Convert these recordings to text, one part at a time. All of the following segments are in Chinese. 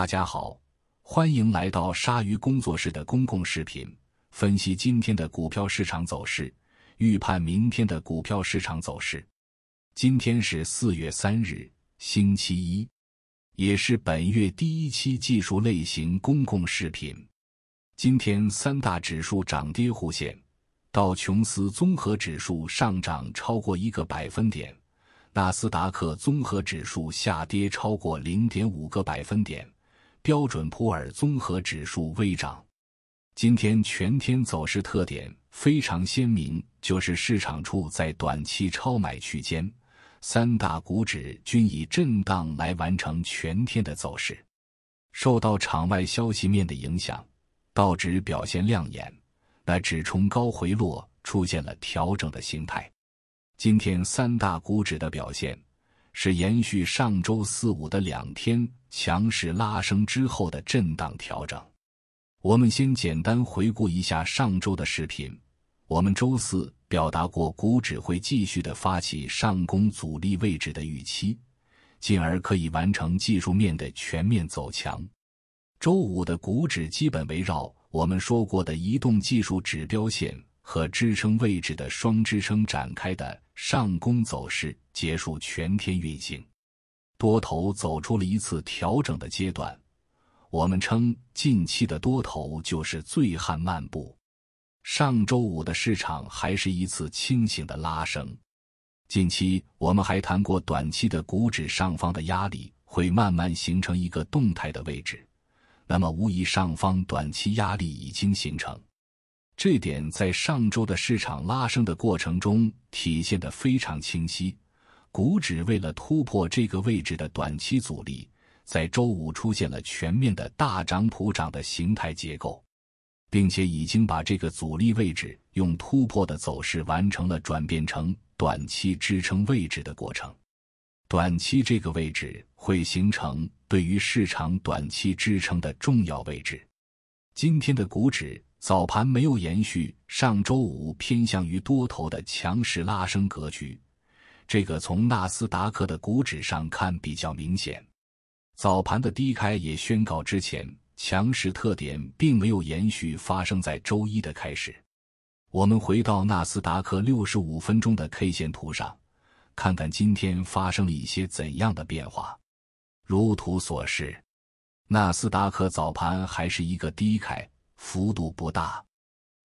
大家好，欢迎来到鲨鱼工作室的公共视频，分析今天的股票市场走势，预判明天的股票市场走势。今天是四月三日，星期一，也是本月第一期技术类型公共视频。今天三大指数涨跌互现，道琼斯综合指数上涨超过一个百分点，纳斯达克综合指数下跌超过零点五个百分点。标准普尔综合指数微涨，今天全天走势特点非常鲜明，就是市场处在短期超买区间，三大股指均以震荡来完成全天的走势。受到场外消息面的影响，道指表现亮眼，那指冲高回落，出现了调整的形态。今天三大股指的表现。是延续上周四五的两天强势拉升之后的震荡调整。我们先简单回顾一下上周的视频。我们周四表达过，股指会继续的发起上攻阻力位置的预期，进而可以完成技术面的全面走强。周五的股指基本围绕我们说过的移动技术指标线和支撑位置的双支撑展开的。上攻走势结束，全天运行，多头走出了一次调整的阶段。我们称近期的多头就是醉汉漫步。上周五的市场还是一次清醒的拉升。近期我们还谈过，短期的股指上方的压力会慢慢形成一个动态的位置。那么无疑，上方短期压力已经形成。这点在上周的市场拉升的过程中体现的非常清晰。股指为了突破这个位置的短期阻力，在周五出现了全面的大涨普涨的形态结构，并且已经把这个阻力位置用突破的走势完成了转变成短期支撑位置的过程。短期这个位置会形成对于市场短期支撑的重要位置。今天的股指。早盘没有延续上周五偏向于多头的强势拉升格局，这个从纳斯达克的股指上看比较明显。早盘的低开也宣告之前强势特点并没有延续，发生在周一的开始。我们回到纳斯达克六十五分钟的 K 线图上，看看今天发生了一些怎样的变化。如图所示，纳斯达克早盘还是一个低开。幅度不大，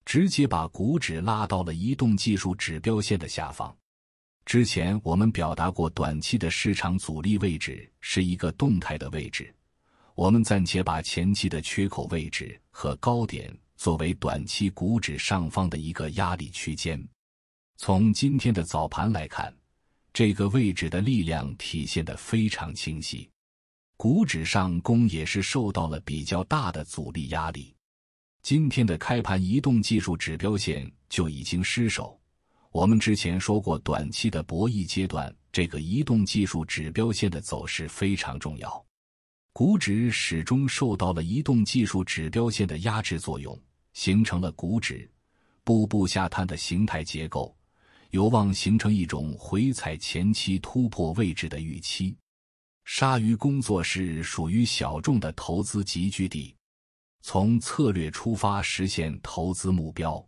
直接把股指拉到了移动技术指标线的下方。之前我们表达过，短期的市场阻力位置是一个动态的位置。我们暂且把前期的缺口位置和高点作为短期股指上方的一个压力区间。从今天的早盘来看，这个位置的力量体现的非常清晰。股指上攻也是受到了比较大的阻力压力。今天的开盘，移动技术指标线就已经失守。我们之前说过，短期的博弈阶段，这个移动技术指标线的走势非常重要。股指始终受到了移动技术指标线的压制作用，形成了股指步步下探的形态结构，有望形成一种回踩前期突破位置的预期。鲨鱼工作室属于小众的投资集聚地。从策略出发，实现投资目标。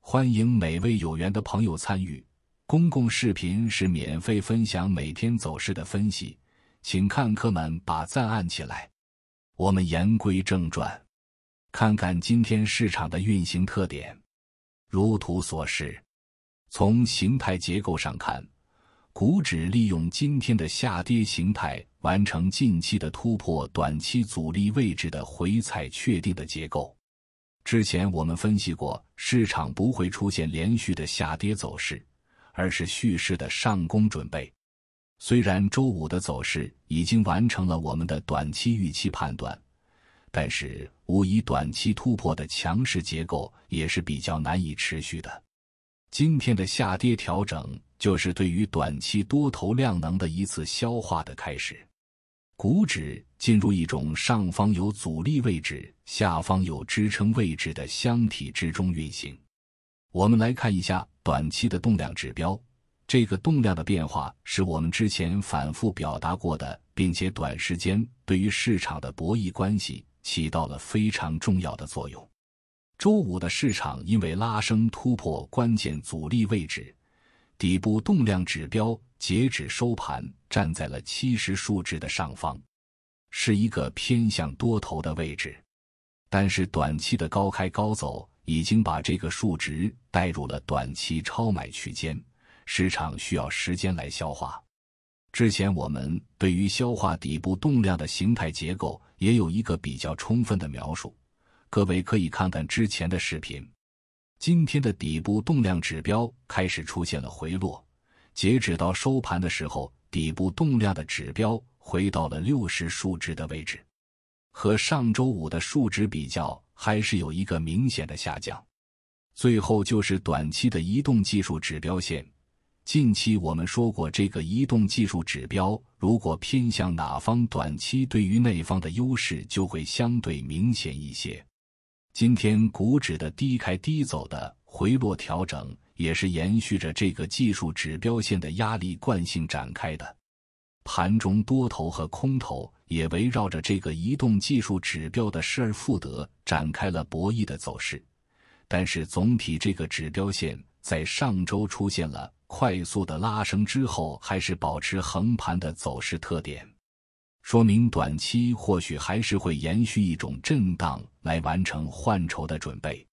欢迎每位有缘的朋友参与。公共视频是免费分享每天走势的分析，请看客们把赞按起来。我们言归正传，看看今天市场的运行特点。如图所示，从形态结构上看，股指利用今天的下跌形态。完成近期的突破，短期阻力位置的回踩，确定的结构。之前我们分析过，市场不会出现连续的下跌走势，而是蓄势的上攻准备。虽然周五的走势已经完成了我们的短期预期判断，但是无疑短期突破的强势结构也是比较难以持续的。今天的下跌调整，就是对于短期多头量能的一次消化的开始。股指进入一种上方有阻力位置、下方有支撑位置的箱体之中运行。我们来看一下短期的动量指标，这个动量的变化是我们之前反复表达过的，并且短时间对于市场的博弈关系起到了非常重要的作用。周五的市场因为拉升突破关键阻力位置，底部动量指标。截止收盘，站在了七十数值的上方，是一个偏向多头的位置。但是短期的高开高走已经把这个数值带入了短期超买区间，市场需要时间来消化。之前我们对于消化底部动量的形态结构也有一个比较充分的描述，各位可以看看之前的视频。今天的底部动量指标开始出现了回落。截止到收盘的时候，底部动量的指标回到了六十数值的位置，和上周五的数值比较，还是有一个明显的下降。最后就是短期的移动技术指标线，近期我们说过，这个移动技术指标如果偏向哪方，短期对于那方的优势就会相对明显一些。今天股指的低开低走的回落调整。也是延续着这个技术指标线的压力惯性展开的，盘中多头和空头也围绕着这个移动技术指标的失而复得展开了博弈的走势，但是总体这个指标线在上周出现了快速的拉升之后，还是保持横盘的走势特点，说明短期或许还是会延续一种震荡来完成换筹的准备。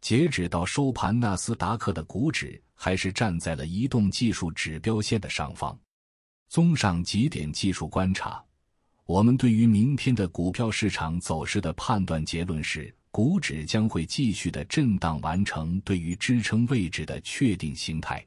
截止到收盘，纳斯达克的股指还是站在了移动技术指标线的上方。综上几点技术观察，我们对于明天的股票市场走势的判断结论是：股指将会继续的震荡，完成对于支撑位置的确定形态。